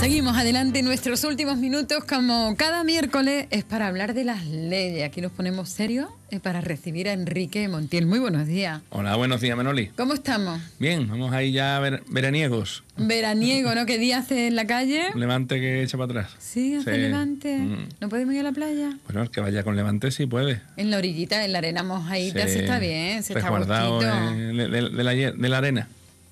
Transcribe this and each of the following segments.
Seguimos adelante en nuestros últimos minutos, como cada miércoles, es para hablar de las leyes. Aquí nos ponemos serios para recibir a Enrique Montiel. Muy buenos días. Hola, buenos días, Menoli. ¿Cómo estamos? Bien, vamos ahí ya a veraniegos. Veraniego, ¿no? ¿Qué día hace en la calle? Levante que echa para atrás. Sí, hace levante. Mm. ¿No podemos ir a la playa? Bueno, el que vaya con levante sí puede. En la orillita, en la arena mojadita, sí, se está bien, se está guardado eh, de la arena.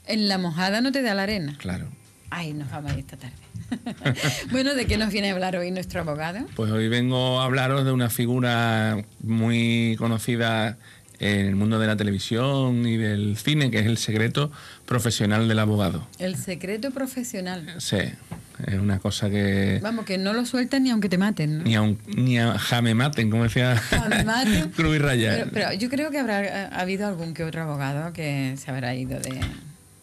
En la mojada no te da la arena. Claro. Ay, nos vamos a ir esta tarde. bueno, ¿de qué nos viene a hablar hoy nuestro abogado? Pues hoy vengo a hablaros de una figura muy conocida en el mundo de la televisión y del cine, que es el secreto profesional del abogado. El secreto profesional. Sí, es una cosa que... Vamos, que no lo sueltan ni aunque te maten. ¿no? Ni, aun, ni a jame maten, como decía Cruz y Raya. Pero, pero, yo creo que habrá habido algún que otro abogado que se habrá ido de...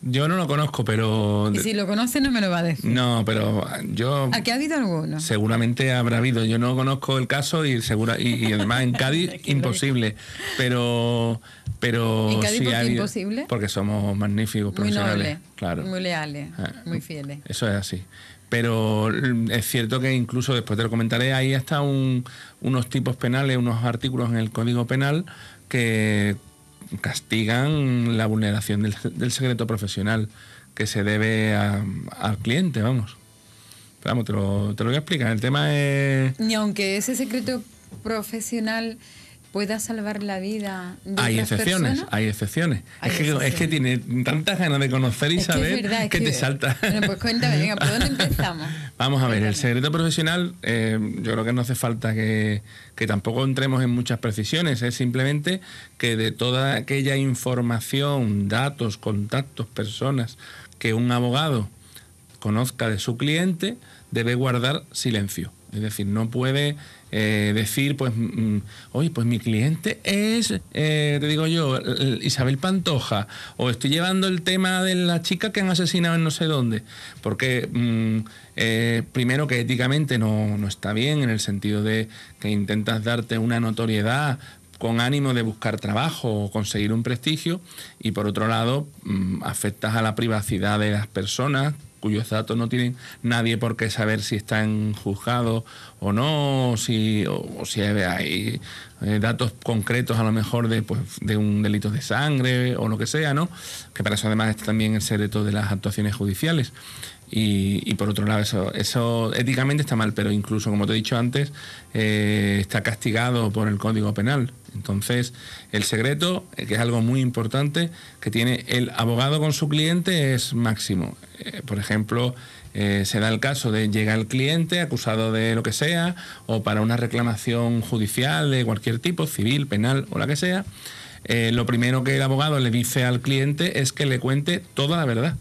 Yo no lo conozco, pero. si lo conoce, no me lo va a decir. No, pero yo. ¿Aquí ha habido alguno? Seguramente habrá habido. Yo no conozco el caso y segura y, además en Cádiz imposible. Pero. pero ¿En Cádiz sí por qué imposible? Porque somos magníficos profesionales. claro. Muy leales, ah, muy fieles. Eso es así. Pero es cierto que incluso después te lo comentaré, Ahí hasta un, unos tipos penales, unos artículos en el Código Penal que castigan la vulneración del, secreto profesional que se debe al cliente, vamos. vamos, te lo, te lo voy a explicar. El tema es... Ni aunque ese secreto profesional pueda salvar la vida de Hay excepciones, hay excepciones. Hay es, que, es que tiene tantas ganas de conocer y saber que, te salta. pues cuéntame, venga, ¿por dónde empezamos? Vamos a ver, el secreto profesional, eh, yo creo que no hace falta que, que tampoco entremos en muchas precisiones, es simplemente que de toda aquella información, datos, contactos, personas que un abogado conozca de su cliente, debe guardar silencio. Es decir, no puede eh, decir, pues, mm, mm, oye, pues mi cliente es, eh, te digo yo, Isabel Pantoja, o estoy llevando el tema de la chica que han asesinado en no sé dónde, porque mm, eh, primero que éticamente no, no está bien en el sentido de que intentas darte una notoriedad con ánimo de buscar trabajo o conseguir un prestigio y por otro lado afectas a la privacidad de las personas cuyos datos no tienen nadie por qué saber si están juzgados o no, o si, si hay eh, datos concretos a lo mejor de, pues, de un delito de sangre o lo que sea, ¿no? Que para eso además está también el secreto de las actuaciones judiciales. Y, por otro lado, eso, eso éticamente está mal, pero incluso, como te he dicho antes, eh, está castigado por el Código Penal. Entonces, el secreto, eh, que es algo muy importante, que tiene el abogado con su cliente es máximo. Eh, por ejemplo, eh, se da el caso de llega el cliente acusado de lo que sea, o para una reclamación judicial de cualquier tipo, civil, penal o la que sea, lo primero que el abogado le dice al cliente es que le cuente toda la verdad.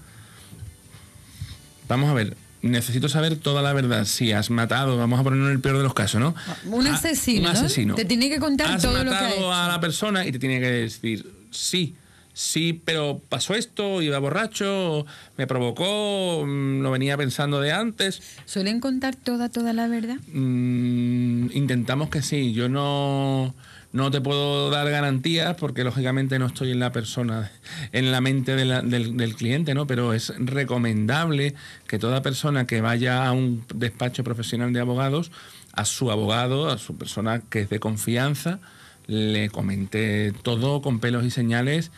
Vamos a ver, necesito saber toda la verdad. Si has matado, vamos a ponerlo en el peor de los casos, ¿no? Un asesino. Ah, un asesino. Te tiene que contar todo lo que has matado a la persona y te tiene que decir sí sí, pero pasó esto, iba borracho, me provocó, lo mm, venía pensando de antes. ¿Suelen contar toda, toda la verdad? Mm, intentamos que sí, yo no... No te puedo dar garantías porque lógicamente no estoy en la persona, en la mente del, del, cliente, ¿no? Pero es recomendable que toda persona que vaya a un despacho profesional de abogados, a su abogado, a su persona que es de confianza, le comente todo con pelos y señales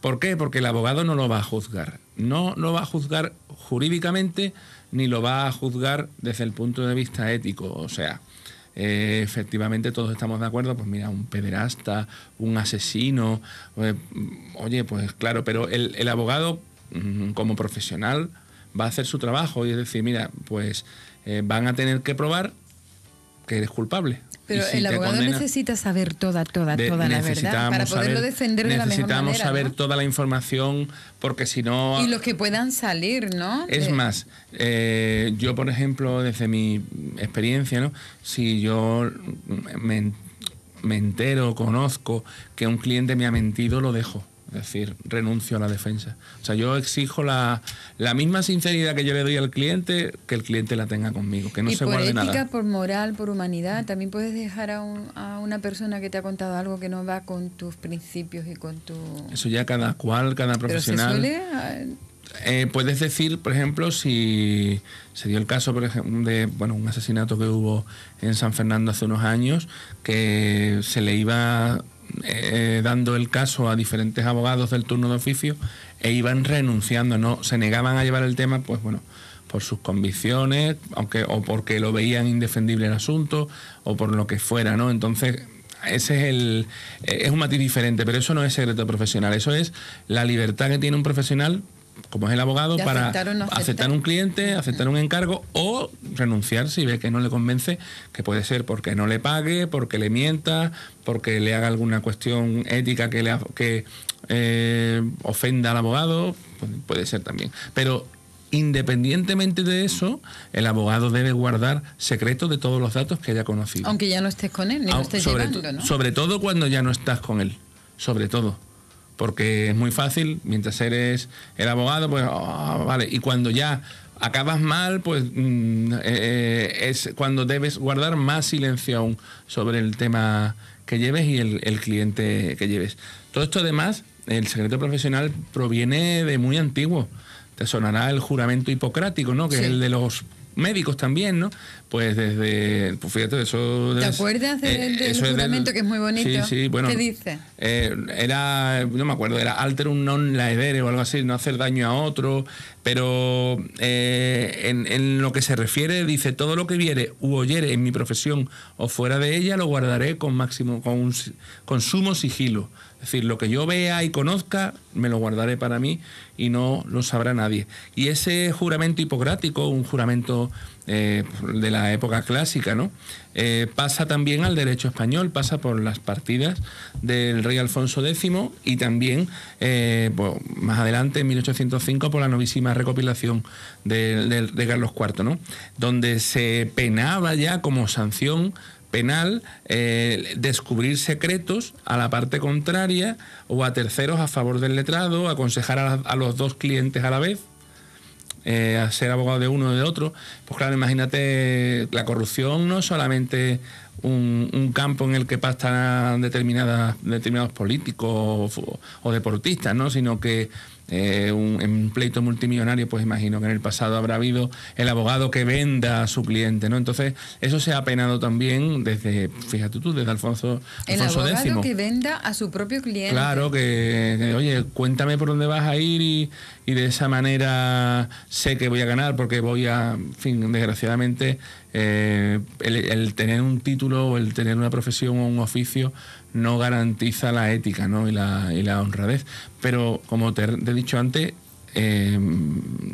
¿Por qué? Porque el abogado no lo va a juzgar. No lo va a juzgar jurídicamente ni lo va a juzgar desde el punto de vista ético. O sea, eh, efectivamente todos estamos de acuerdo, pues mira, un pederasta, un asesino, eh, oye, pues claro, pero el, abogado mm, como profesional va a hacer su trabajo y es decir, mira, pues eh, van a tener que probar que eres culpable. Pero el abogado necesita saber toda, toda, toda la verdad para poderlo defender de la mejor manera. Necesitamos saber toda la información porque si no... Y los que puedan salir, ¿no? Es más, eh, yo por ejemplo, desde mi experiencia, ¿no? Si yo me entero, conozco que un cliente me ha mentido, lo dejo. Es decir, renuncio a la defensa. O sea, yo exijo la, misma sinceridad que yo le doy al cliente, que el cliente la tenga conmigo, que no se guarde nada. Por ética, por moral, por humanidad, también puedes dejar a, una persona que te ha contado algo que no va con tus principios y con tu... Eso ya cada cual, cada profesional... Ah, eh, puedes decir, por ejemplo, si se dio el caso por ejemplo, de bueno, un asesinato que hubo en San Fernando hace unos años, que se le iba eh, dando el caso a diferentes abogados del turno de oficio e iban renunciando, no se negaban a llevar el tema, pues bueno, por sus convicciones, aunque o porque lo veían indefendible el asunto o por lo que fuera, ¿no? Entonces, ese es el eh, es un matiz diferente, pero eso no es secreto profesional, eso es la libertad que tiene un profesional como es el abogado, para aceptar, un cliente, aceptar un encargo o renunciar si ve que no le convence, que puede ser porque no le pague, porque le mienta, porque le haga alguna cuestión ética que, le, eh, ofenda al abogado, pues puede ser también. Pero independientemente de eso, el abogado debe guardar secreto de todos los datos que haya conocido. Aunque ya no estés con él, ni lo estés llevando, ¿no? Sobre todo cuando ya no estás con él, sobre todo porque es muy fácil, mientras eres el abogado, pues, ah, vale, y cuando ya acabas mal, pues mm, eh, eh, es cuando debes guardar más silencio aún sobre el tema que lleves y el, cliente que lleves. Todo esto además, el secreto profesional proviene de muy antiguo te sonará el juramento hipocrático, ¿no? Que es el de los médicos también, ¿no? Pues desde, pues fíjate, eso... ¿Te acuerdas eh, del, juramento que es muy bonito? Sí, sí, bueno. ¿Qué dice? Eh, era, no me acuerdo, era alter un non laedere o algo así, no hacer daño a otro, pero eh, en, lo que se refiere dice, todo lo que viere u oyere en mi profesión o fuera de ella lo guardaré con máximo, con, un, con sumo sigilo. Es decir, lo que yo vea y conozca, me lo guardaré para mí y no lo sabrá nadie. Y ese juramento hipocrático, un juramento eh, de la época clásica, ¿no? Eh, pasa también al derecho español, pasa por las partidas del rey Alfonso X y también eh, más adelante, en 1805, por la novísima recopilación de, Carlos IV, ¿no? Donde se penaba ya como sanción penal descubrir secretos a la parte contraria o a terceros a favor del letrado, aconsejar a los dos clientes a la vez, eh, a ser abogado de uno o de otro, pues claro, imagínate, la corrupción no es solamente un, campo en el que pastan determinadas, determinados políticos o, deportistas, ¿no? sino que eh, un, pleito multimillonario, pues imagino que en el pasado habrá habido el abogado que venda a su cliente, ¿no? Entonces, eso se ha apenado también desde, fíjate tú, desde Alfonso, el abogado que venda a su propio cliente. Claro, que, oye, cuéntame por dónde vas a ir y, y de esa manera sé que voy a ganar porque voy a, en fin, desgraciadamente, eh, el, tener un título o el tener una profesión o un oficio no garantiza la ética y, la, honradez. Pero como te, he dicho antes, eh,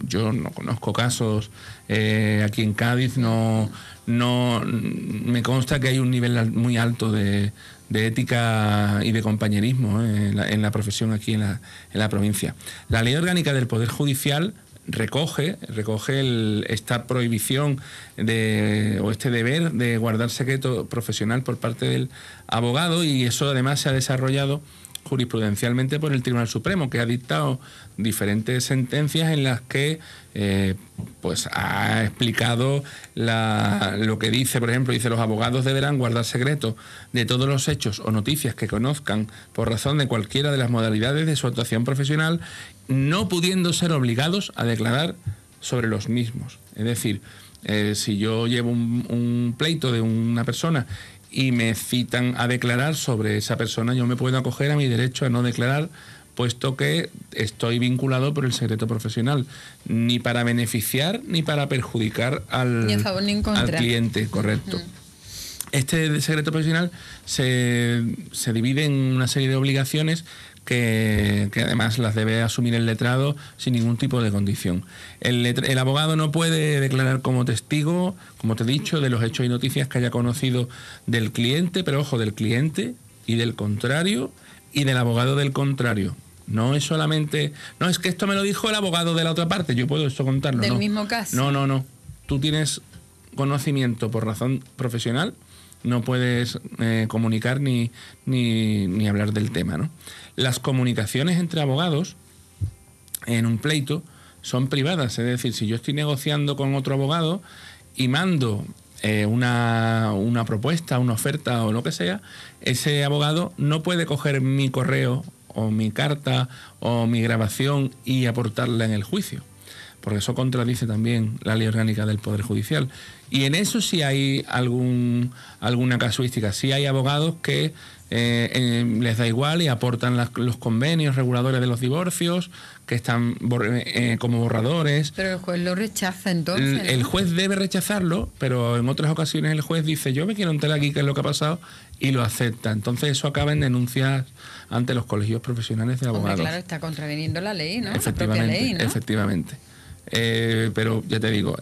yo no conozco casos eh, aquí en Cádiz, no, no me consta que hay un nivel muy alto de, de ética y de compañerismo ¿eh? en la, profesión aquí en la, en la provincia. La ley orgánica del Poder Judicial recoge, recoge el, esta prohibición de, o este deber de guardar secreto profesional por parte del abogado y eso además se ha desarrollado jurisprudencialmente por el Tribunal Supremo, que ha dictado diferentes sentencias en las que eh, pues ha explicado lo que dice, por ejemplo, dice los abogados deberán guardar secreto de todos los hechos o noticias que conozcan por razón de cualquiera de las modalidades de su actuación profesional, no pudiendo ser obligados a declarar sobre los mismos. Es decir, eh, si yo llevo un pleito de una persona y me citan a declarar sobre esa persona, yo me puedo acoger a mi derecho a no declarar puesto que estoy vinculado por el secreto profesional, ni para beneficiar ni para perjudicar al, al cliente, correcto. Mm. Este secreto profesional se, se divide en una serie de obligaciones que, además las debe asumir el letrado sin ningún tipo de condición. El, abogado no puede declarar como testigo, como te he dicho, de los hechos y noticias que haya conocido del cliente, pero ojo, del cliente y del contrario y del abogado del contrario. No es solamente, no es que esto me lo dijo el abogado de la otra parte, yo puedo esto contarlo. Del mismo caso. No, no, no. Tú tienes conocimiento por razón profesional no puedes eh, comunicar ni, ni, hablar del tema. Las comunicaciones entre abogados en un pleito son privadas, es decir, si yo estoy negociando con otro abogado y mando eh, una, una propuesta, una oferta o lo que sea, ese abogado no puede coger mi correo o mi carta o mi grabación y aportarla en el juicio, porque eso contradice también la ley orgánica del Poder Judicial y en eso sí hay algún, alguna casuística, sí hay abogados que eh, les da igual y aportan los convenios reguladores de los divorcios, que están eh, eh, como borradores. Pero el juez lo rechaza entonces. El, juez debe rechazarlo, pero en otras ocasiones el juez dice, yo me quiero enterar aquí qué es lo que ha pasado, y lo acepta. Entonces eso acaba en denuncias ante los colegios profesionales de abogados. claro, está contraviniendo la ley, ¿no? Efectivamente, la propia ley, ¿no? Efectivamente. pero ya te digo,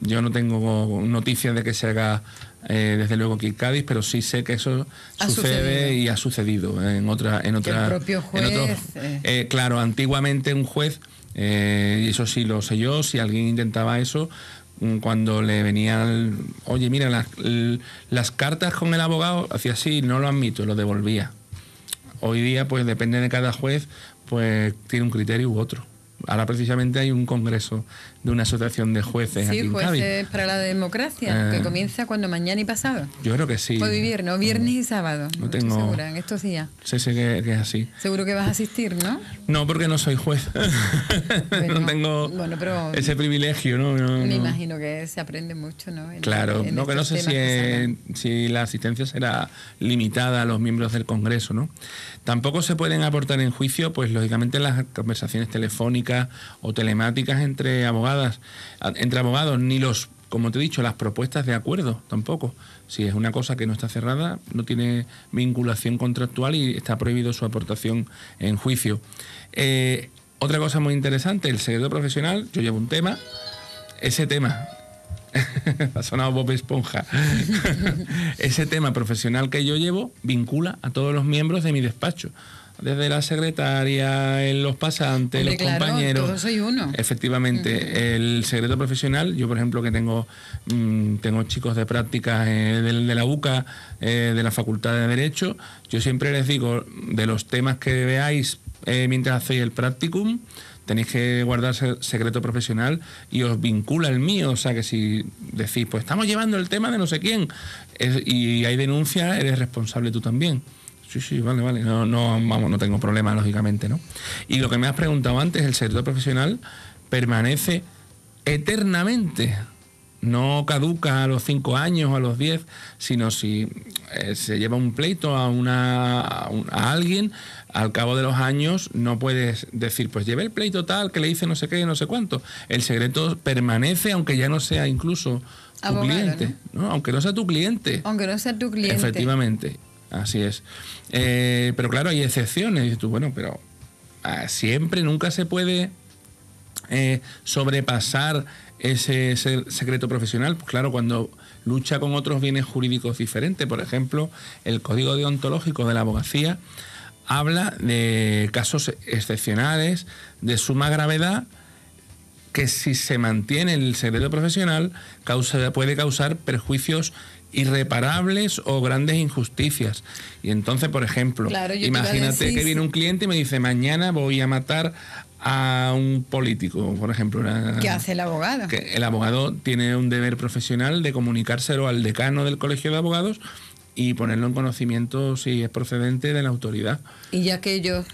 yo no tengo noticias de que se haga eh, desde luego aquí Cádiz, pero sí sé que eso sucede y ha sucedido ¿eh? en otra en otra el propio juez, eh. claro, antiguamente un juez y eso sí lo sé yo, si alguien intentaba eso mm, cuando le venían, oye, mira, las, las cartas con el abogado, hacía así, no lo admito, lo devolvía. Hoy día, pues depende de cada juez, pues tiene un criterio u otro. Ahora precisamente hay un congreso de una asociación de jueces. Sí, jueces para la democracia, eh. que comienza cuando mañana y pasado. Yo creo que sí. Puede vivir, ¿no? Viernes y sábado. No tengo. Segura, en estos días. Sí, sí que, es así. Seguro que vas a asistir, ¿no? No, porque no soy juez. no tengo ese privilegio, ¿no? me imagino que se aprende mucho, ¿no? claro, no, que no sé si, si la asistencia será limitada a los miembros del congreso, ¿no? Tampoco se pueden aportar en juicio, pues lógicamente las conversaciones telefónicas o telemáticas entre abogadas, entre abogados, ni los, como te he dicho, las propuestas de acuerdo tampoco. Si es una cosa que no está cerrada, no tiene vinculación contractual y está prohibido su aportación en juicio. Eh, otra cosa muy interesante, el secreto profesional, yo llevo un tema, ese tema ha sonado Bob Esponja. Ese tema profesional que yo llevo vincula a todos los miembros de mi despacho desde la secretaria, los pasantes, los compañeros. Efectivamente, el secreto profesional, yo por ejemplo que tengo, mm, tengo chicos de práctica eh, de, la UCA, eh, de la Facultad de Derecho, yo siempre les digo, de los temas que veáis eh, mientras hacéis el practicum, tenéis que guardar secreto profesional y os vincula el mío. O sea que si decís, pues estamos llevando el tema de no sé quién y hay denuncia, eres responsable tú también. Sí, sí, vale, vale. No, no, vamos, no tengo problema, lógicamente, ¿no? Y lo que me has preguntado antes, el secreto profesional permanece eternamente. No caduca a los cinco años o a los diez... sino si eh, se lleva un pleito a, una, a, alguien, al cabo de los años no puedes decir, pues lleve el pleito tal, que le hice no sé qué, no sé cuánto. El secreto permanece, aunque ya no sea incluso tu cliente, aunque no sea tu cliente. Aunque no sea tu cliente. Efectivamente. Así es. Eh, pero claro, hay excepciones. Dices tú, bueno, pero ah, siempre, nunca se puede eh, sobrepasar ese, secreto profesional. Pues claro, cuando lucha con otros bienes jurídicos diferentes. Por ejemplo, el Código Deontológico de la Abogacía habla de casos excepcionales de suma gravedad que si se mantiene el secreto profesional causa, puede causar perjuicios irreparables o grandes injusticias. Y entonces, por ejemplo, imagínate que viene un cliente y me dice, mañana voy a matar a un político, por ejemplo. ¿Qué hace el abogado? Que el abogado tiene un deber profesional de comunicárselo al decano del Colegio de Abogados y ponerlo en conocimiento si es procedente de la autoridad. Y ya que ellos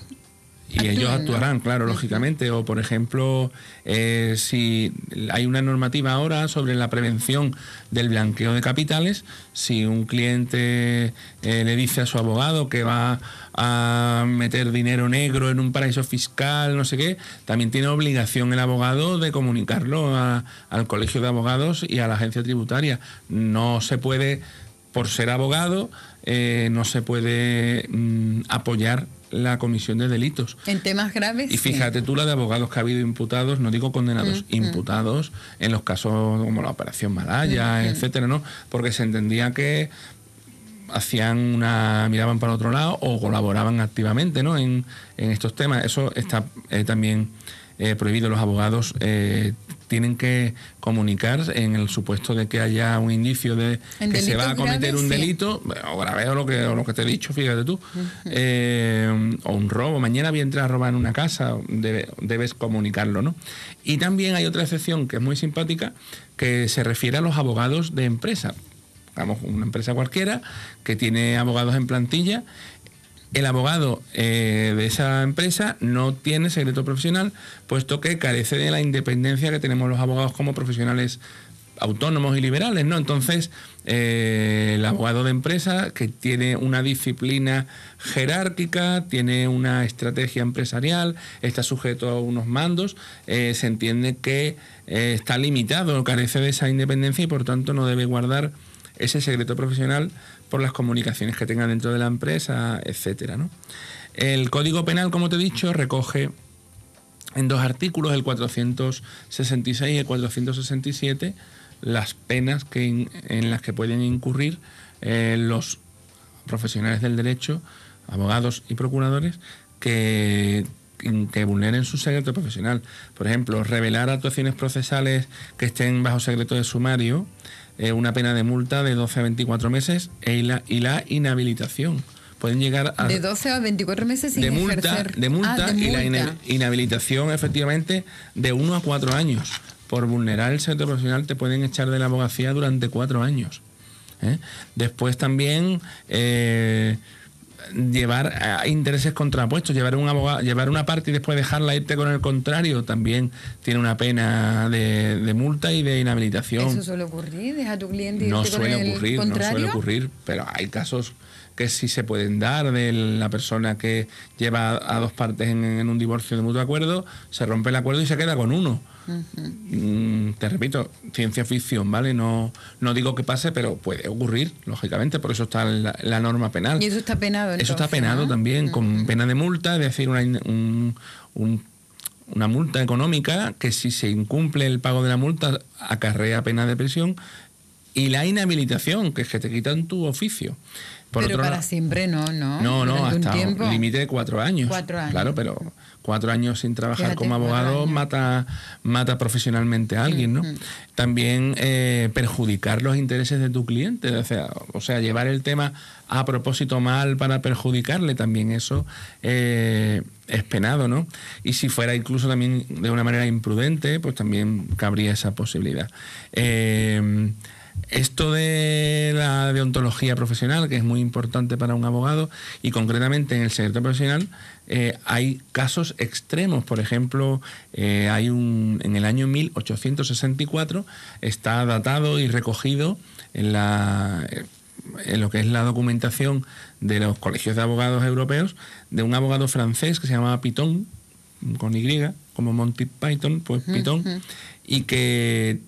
y ellos actuarán, claro, lógicamente. O, por ejemplo, eh, si hay una normativa ahora sobre la prevención del blanqueo de capitales, si un cliente eh, le dice a su abogado que va a meter dinero negro en un paraíso fiscal, no sé qué, también tiene obligación el abogado de comunicarlo al Colegio de Abogados y a la agencia tributaria. No se puede, por ser abogado, eh, no se puede mm, apoyar la comisión de delitos. En temas graves. Y fíjate tú la de abogados que ha habido imputados, no digo condenados, mm, mm. imputados en los casos como la Operación Malaya, etcétera, ¿no? Porque se entendía que hacían una miraban para otro lado o colaboraban activamente ¿no? en, estos temas eso está eh, también eh, prohibido los abogados tienen que comunicar en el supuesto de que haya un indicio de que se va a cometer un delito, o graveo lo que, lo que te he dicho, fíjate tú, eh, o un robo, mañana voy a entrar a robar en una casa, debes comunicarlo, ¿no? Y también hay otra excepción que es muy simpática, que se refiere a los abogados de empresa. Digamos, una empresa cualquiera que tiene abogados en plantilla el abogado eh, de esa empresa no tiene secreto profesional, puesto que carece de la independencia que tenemos los abogados como profesionales autónomos y liberales, ¿no? Entonces, eh, el abogado de empresa que tiene una disciplina jerárquica, tiene una estrategia empresarial, está sujeto a unos mandos, eh, se entiende que está limitado, carece de esa independencia y por tanto no debe guardar ese secreto profesional por las comunicaciones que tenga dentro de la empresa, etcétera. El Código Penal, como te he dicho, recoge en dos artículos, el 466 y el 467, las penas que en las que pueden incurrir eh, los profesionales del derecho, abogados y procuradores, que vulneren su secreto profesional. Por ejemplo, revelar actuaciones procesales que estén bajo secreto de sumario, una pena de multa de 12 a 24 meses e la, y la inhabilitación. Pueden llegar a... De 12 a 24 meses sin de multa, de multa, ah, y la inhabilitación efectivamente de 1 a 4 años. Por vulnerar el sector profesional te pueden echar de la abogacía durante 4 años. ¿eh? Después también... Eh, llevar eh, intereses contrapuestos, llevar un abogado, llevar una parte y después dejarla irte con el contrario, también tiene una pena de, multa y de inhabilitación. Eso suele ocurrir, deja tu cliente no suele ocurrir, No suele ocurrir, pero hay casos que si se pueden dar de la persona que lleva a dos partes en, un divorcio de mutuo acuerdo, se rompe el acuerdo y se queda con uno. Mm, te repito, ciencia ficción, ¿vale? No, no digo que pase, pero puede ocurrir, lógicamente, por eso está la, norma penal. Y eso está penado. eso está penado también, con pena de multa, es decir, una, una multa económica que si se incumple el pago de la multa acarrea pena de prisión y la inhabilitación, que es que te quitan tu oficio. pero para siempre no, ¿no? No, no, hasta un, límite de cuatro años. Cuatro años. Claro, pero cuatro años sin trabajar como abogado mata, mata profesionalmente a alguien, ¿no? Mm-hmm. También eh, perjudicar los intereses de tu cliente, o sea, o sea, llevar el tema a propósito mal para perjudicarle, también eso eh, es penado, ¿no? Y si fuera incluso también de una manera imprudente, pues también cabría esa posibilidad. Eh, esto de la deontología profesional, que es muy importante para un abogado, y concretamente en el secreto profesional, eh, hay casos extremos. Por ejemplo, eh, hay un, en el año 1864 está datado y recogido en, la, en lo que es la documentación de los colegios de abogados europeos de un abogado francés que se llamaba Pitón, con Y, como Monty Python, pues Pitón, y que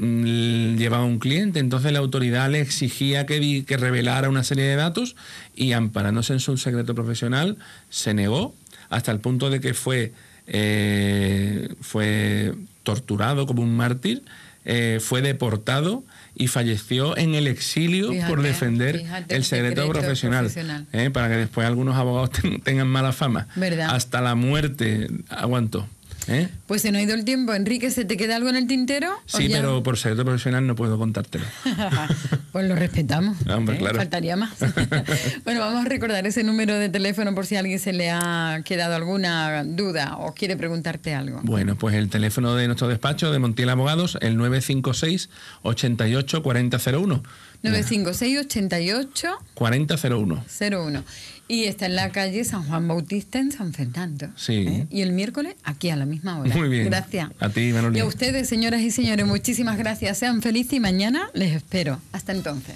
Mm, llevaba un cliente, entonces la autoridad le exigía que, que revelara una serie de datos y amparándose en su secreto profesional se negó hasta el punto de que fue, eh, fue torturado como un mártir, eh, fue deportado y falleció en el exilio por defender el secreto, profesional, eh, para que después algunos abogados tengan mala fama. Hasta la muerte aguantó. ¿Eh? Pues se nos ha ido el tiempo. Enrique, ¿se te queda algo en el tintero? Sí, pero por secreto profesional no puedo contártelo. pues lo respetamos. Ah, hombre, ¿Eh? claro. Faltaría más. bueno, vamos a recordar ese número de teléfono por si a alguien se le ha quedado alguna duda o quiere preguntarte algo. Bueno, pues el teléfono de nuestro despacho de Montiel Abogados, el 956 88 4001. 956 88 4001. 01. Y está en la calle San Juan Bautista en San Fernando. Sí. ¿Eh? Y el miércoles aquí a la misma hora. Muy bien. Gracias. A ti, Manolín. Y a ustedes, señoras y señores, muchísimas gracias. Sean felices y mañana les espero. Hasta entonces.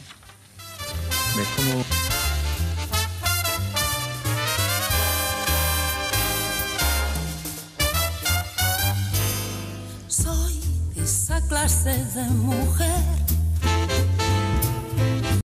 Soy esa clase de mujer